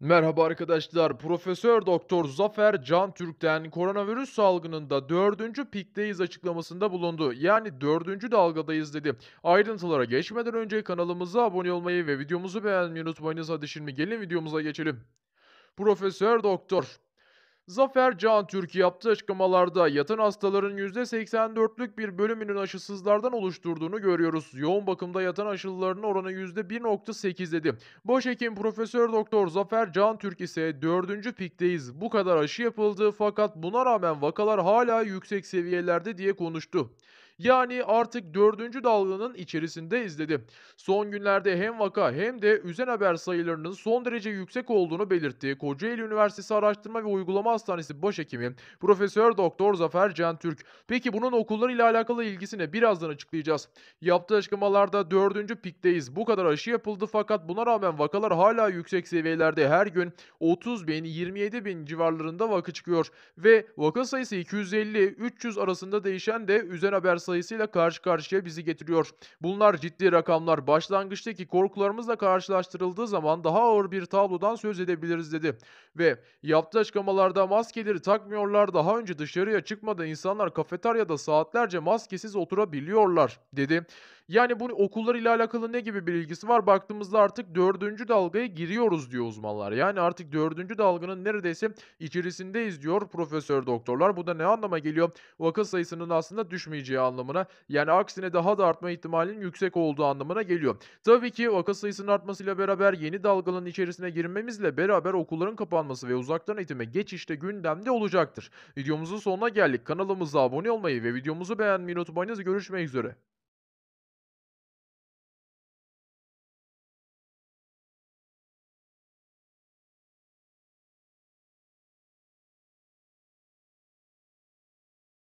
Merhaba arkadaşlar. Profesör Doktor Zafer Can Türk'ten koronavirüs salgınında dördüncü pikteyiz açıklamasında bulundu. Yani dördüncü dalgadayız dedi. Ayrıntılara geçmeden önce kanalımıza abone olmayı ve videomuzu beğenmeyi unutmayınız. Hadi şimdi gelin videomuza geçelim. Profesör Doktor Zafer Can Türk yaptığı açıklamalarda yatan hastaların %84'lük bir bölümünün aşısızlardan oluşturduğunu görüyoruz. Yoğun bakımda yatan aşılıların oranı %1.8 dedi. Başhekim Profesör Doktor Zafer Can Türk ise 4. pikteyiz. Bu kadar aşı yapıldı fakat buna rağmen vakalar hala yüksek seviyelerde diye konuştu. Yani artık dördüncü dalganın içerisinde izledi. Son günlerde hem vaka hem de üzen haber sayılarının son derece yüksek olduğunu belirtti. Kocaeli Üniversitesi Araştırma ve Uygulama Hastanesi Başhekimi Profesör Doktor Zafer Can Türk. Peki bunun okullar ile alakalı ilgisini birazdan açıklayacağız. Yaptığı açıklamalarda dördüncü pikteyiz. Bu kadar aşı yapıldı fakat buna rağmen vakalar hala yüksek seviyelerde. Her gün 30 bin 27 bin civarlarında vaka çıkıyor ve vaka sayısı 250-300 arasında değişen de üzen haber sayısıyla karşı karşıya bizi getiriyor. Bunlar ciddi rakamlar. Başlangıçtaki korkularımızla karşılaştırıldığı zaman daha ağır bir tablodan söz edebiliriz dedi. Ve yaptığı açıklamalarda maskeleri takmıyorlar. Daha önce dışarıya çıkmadan insanlar kafeteryada saatlerce maskesiz oturabiliyorlar dedi. Yani bu okullar ile alakalı ne gibi bir ilgisi var? Baktığımızda artık dördüncü dalgaya giriyoruz diyor uzmanlar. Yani artık dördüncü dalganın neredeyse içerisindeyiz diyor profesör doktorlar. Bu da ne anlama geliyor? Vaka sayısının aslında düşmeyeceği anlamına anlamına yani aksine daha da artma ihtimalinin yüksek olduğu anlamına geliyor. Tabii ki vaka sayısının artmasıyla beraber yeni dalganın içerisine girmemizle beraber okulların kapanması ve uzaktan eğitime geçişte gündemde olacaktır. Videomuzun sonuna geldik. Kanalımıza abone olmayı ve videomuzu beğenmeyi unutmayınız. Görüşmek üzere.